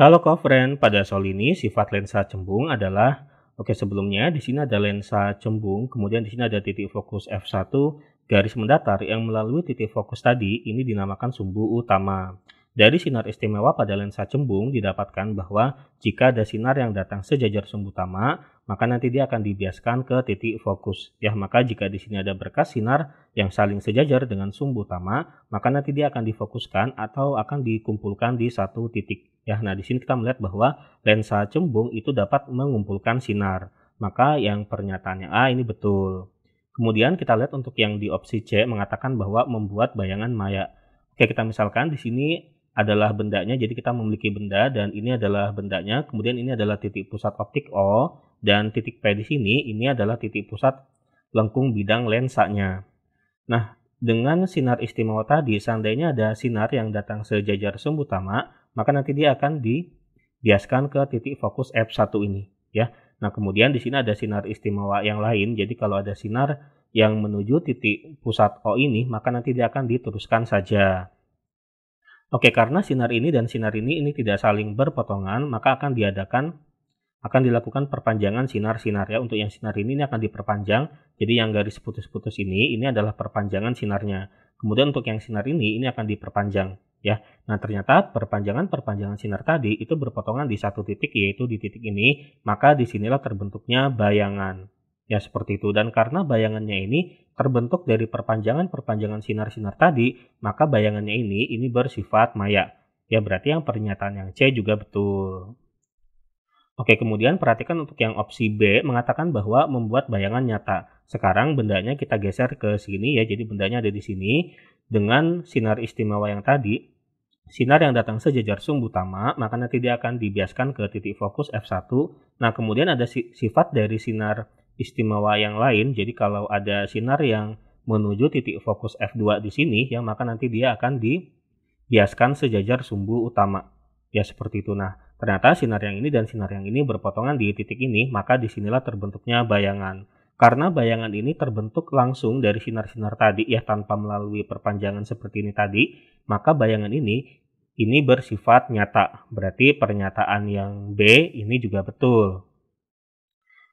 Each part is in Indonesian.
Halo friend. pada soal ini sifat lensa cembung adalah Oke, sebelumnya di sini ada lensa cembung, kemudian di sini ada titik fokus F1 garis mendatar yang melalui titik fokus tadi ini dinamakan sumbu utama. Dari sinar istimewa pada lensa cembung didapatkan bahwa jika ada sinar yang datang sejajar sumbu utama, maka nanti dia akan dibiaskan ke titik fokus. Ya, maka jika di sini ada berkas sinar yang saling sejajar dengan sumbu utama, maka nanti dia akan difokuskan atau akan dikumpulkan di satu titik. Ya, nah di sini kita melihat bahwa lensa cembung itu dapat mengumpulkan sinar. Maka yang pernyataannya A ah, ini betul. Kemudian kita lihat untuk yang di opsi C mengatakan bahwa membuat bayangan maya. Oke, kita misalkan di sini adalah bendanya, jadi kita memiliki benda dan ini adalah bendanya. Kemudian ini adalah titik pusat optik O dan titik P di sini ini adalah titik pusat lengkung bidang lensanya. Nah, dengan sinar istimewa tadi, seandainya ada sinar yang datang sejajar sumbu utama, maka nanti dia akan dibiaskan ke titik fokus F1 ini, ya. Nah, kemudian di sini ada sinar istimewa yang lain. Jadi kalau ada sinar yang menuju titik pusat O ini, maka nanti dia akan diteruskan saja. Oke, karena sinar ini dan sinar ini ini tidak saling berpotongan, maka akan diadakan akan dilakukan perpanjangan sinar-sinar ya. Untuk yang sinar ini ini akan diperpanjang. Jadi yang garis putus-putus ini ini adalah perpanjangan sinarnya. Kemudian untuk yang sinar ini ini akan diperpanjang ya. Nah, ternyata perpanjangan-perpanjangan sinar tadi itu berpotongan di satu titik yaitu di titik ini, maka disinilah terbentuknya bayangan. Ya seperti itu dan karena bayangannya ini terbentuk dari perpanjangan-perpanjangan sinar-sinar tadi, maka bayangannya ini ini bersifat maya. Ya berarti yang pernyataan yang C juga betul. Oke, kemudian perhatikan untuk yang opsi B mengatakan bahwa membuat bayangan nyata. Sekarang bendanya kita geser ke sini ya, jadi bendanya ada di sini dengan sinar istimewa yang tadi. Sinar yang datang sejajar sumbu utama, maka nanti dia akan dibiaskan ke titik fokus F1. Nah, kemudian ada sifat dari sinar istimewa yang lain. Jadi kalau ada sinar yang menuju titik fokus F2 di sini, yang maka nanti dia akan dibiaskan sejajar sumbu utama. Ya seperti itu. Nah, ternyata sinar yang ini dan sinar yang ini berpotongan di titik ini, maka disinilah terbentuknya bayangan. Karena bayangan ini terbentuk langsung dari sinar-sinar tadi ya tanpa melalui perpanjangan seperti ini tadi, maka bayangan ini ini bersifat nyata. Berarti pernyataan yang B ini juga betul.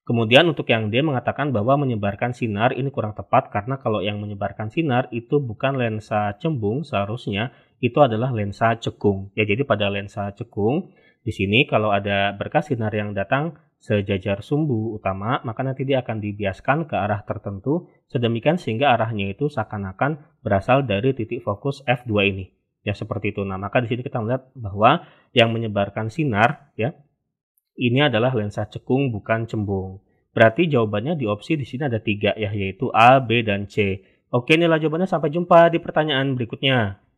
Kemudian untuk yang D mengatakan bahwa menyebarkan sinar ini kurang tepat karena kalau yang menyebarkan sinar itu bukan lensa cembung seharusnya itu adalah lensa cekung. Ya jadi pada lensa cekung di sini kalau ada berkas sinar yang datang sejajar sumbu utama maka nanti dia akan dibiaskan ke arah tertentu sedemikian sehingga arahnya itu seakan-akan berasal dari titik fokus F2 ini. Ya seperti itu. Nah, maka di sini kita melihat bahwa yang menyebarkan sinar ya ini adalah lensa cekung bukan cembung. Berarti jawabannya di opsi di sini ada tiga ya, yaitu A, B, dan C. Oke, inilah jawabannya. Sampai jumpa di pertanyaan berikutnya.